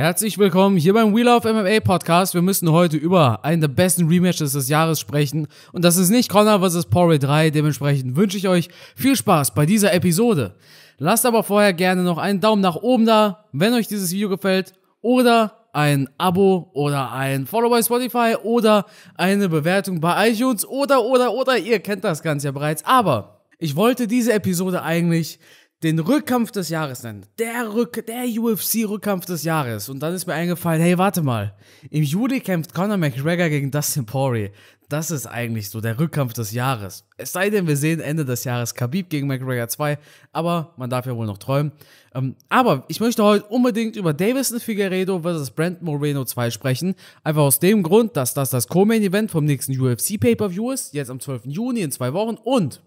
Herzlich willkommen hier beim Wheel of MMA Podcast. Wir müssen heute über einen der besten Rematches des Jahres sprechen. Und das ist nicht Connor vs. Poirier 3. Dementsprechend wünsche ich euch viel Spaß bei dieser Episode. Lasst aber vorher gerne noch einen Daumen nach oben da, wenn euch dieses Video gefällt. Oder ein Abo oder ein Follow bei Spotify oder eine Bewertung bei iTunes oder, oder, oder. Ihr kennt das Ganze ja bereits. Aber ich wollte diese Episode eigentlich den Rückkampf des Jahres nennen. Der, Rück der UFC-Rückkampf des Jahres. Und dann ist mir eingefallen, hey, warte mal. Im Juli kämpft Conor McGregor gegen Dustin Poirier. Das ist eigentlich so der Rückkampf des Jahres. Es sei denn, wir sehen Ende des Jahres Khabib gegen McGregor 2. Aber man darf ja wohl noch träumen. Ähm, aber ich möchte heute unbedingt über Davison Figueredo vs. Brand Moreno 2 sprechen. Einfach aus dem Grund, dass das das Co-Main-Event vom nächsten UFC-Pay-Per-View ist. Jetzt am 12. Juni in zwei Wochen. Und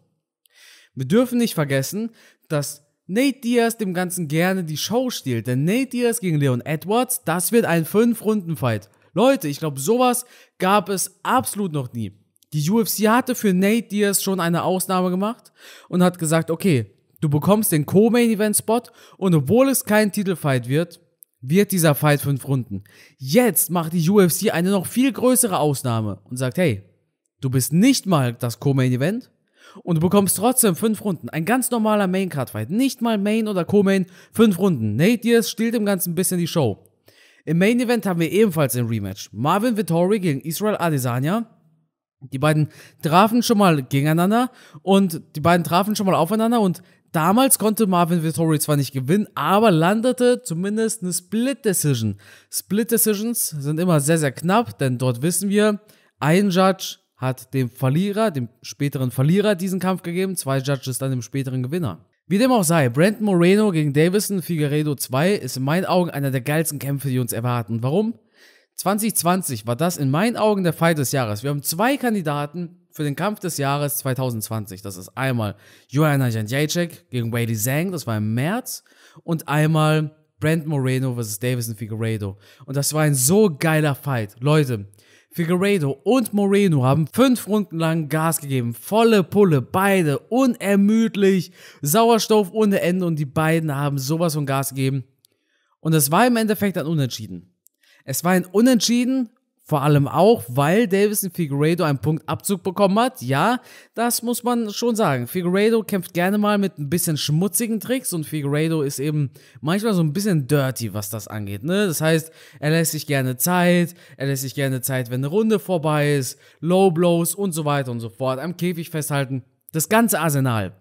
wir dürfen nicht vergessen, dass Nate Diaz dem Ganzen gerne die Show stiehlt. Denn Nate Diaz gegen Leon Edwards, das wird ein 5-Runden-Fight. Leute, ich glaube, sowas gab es absolut noch nie. Die UFC hatte für Nate Diaz schon eine Ausnahme gemacht und hat gesagt, okay, du bekommst den Co-Main-Event-Spot und obwohl es kein Titelfight wird, wird dieser Fight 5 Runden. Jetzt macht die UFC eine noch viel größere Ausnahme und sagt, hey, du bist nicht mal das Co-Main-Event, und du bekommst trotzdem fünf Runden. Ein ganz normaler Main-Card-Fight. Nicht mal Main oder Co-Main, fünf Runden. Nate Diaz stiehlt im Ganzen ein bisschen die Show. Im Main Event haben wir ebenfalls ein Rematch. Marvin Vittori gegen Israel Adesanya. Die beiden trafen schon mal gegeneinander und die beiden trafen schon mal aufeinander und damals konnte Marvin Vittori zwar nicht gewinnen, aber landete zumindest eine Split Decision. Split Decisions sind immer sehr, sehr knapp, denn dort wissen wir, ein Judge hat dem Verlierer, dem späteren Verlierer, diesen Kampf gegeben, zwei Judges dann dem späteren Gewinner. Wie dem auch sei, Brandon Moreno gegen Davison Figueredo 2 ist in meinen Augen einer der geilsten Kämpfe, die uns erwarten. Warum? 2020 war das in meinen Augen der Fight des Jahres. Wir haben zwei Kandidaten für den Kampf des Jahres 2020. Das ist einmal Joanna Janjacek gegen Weili Zhang, das war im März, und einmal Brandon Moreno vs. Davison Figueredo. Und das war ein so geiler Fight. Leute, Figueredo und Moreno haben fünf Runden lang Gas gegeben. Volle Pulle, beide unermüdlich, Sauerstoff ohne Ende und die beiden haben sowas von Gas gegeben. Und es war im Endeffekt ein Unentschieden. Es war ein Unentschieden vor allem auch, weil Davison Figueredo einen Punkt Abzug bekommen hat. Ja, das muss man schon sagen. Figueredo kämpft gerne mal mit ein bisschen schmutzigen Tricks und Figueredo ist eben manchmal so ein bisschen dirty, was das angeht. Ne? Das heißt, er lässt sich gerne Zeit, er lässt sich gerne Zeit, wenn eine Runde vorbei ist, Low Blows und so weiter und so fort, am Käfig festhalten. Das ganze Arsenal.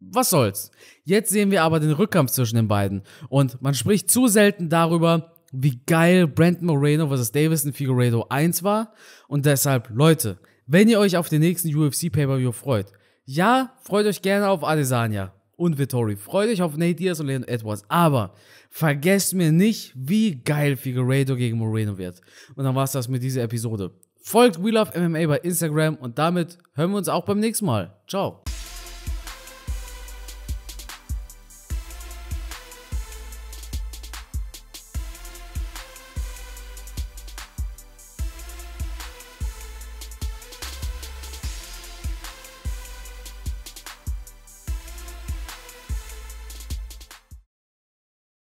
Was soll's? Jetzt sehen wir aber den Rückkampf zwischen den beiden und man spricht zu selten darüber, wie geil Brandon Moreno vs. Davis in Figueredo 1 war. Und deshalb, Leute, wenn ihr euch auf den nächsten UFC Pay-Per-View freut, ja, freut euch gerne auf Adesanya und Vittori. Freut euch auf Nate Diaz und Leon Edwards. Aber vergesst mir nicht, wie geil Figueredo gegen Moreno wird. Und dann war's das mit dieser Episode. Folgt We Love MMA bei Instagram und damit hören wir uns auch beim nächsten Mal. Ciao.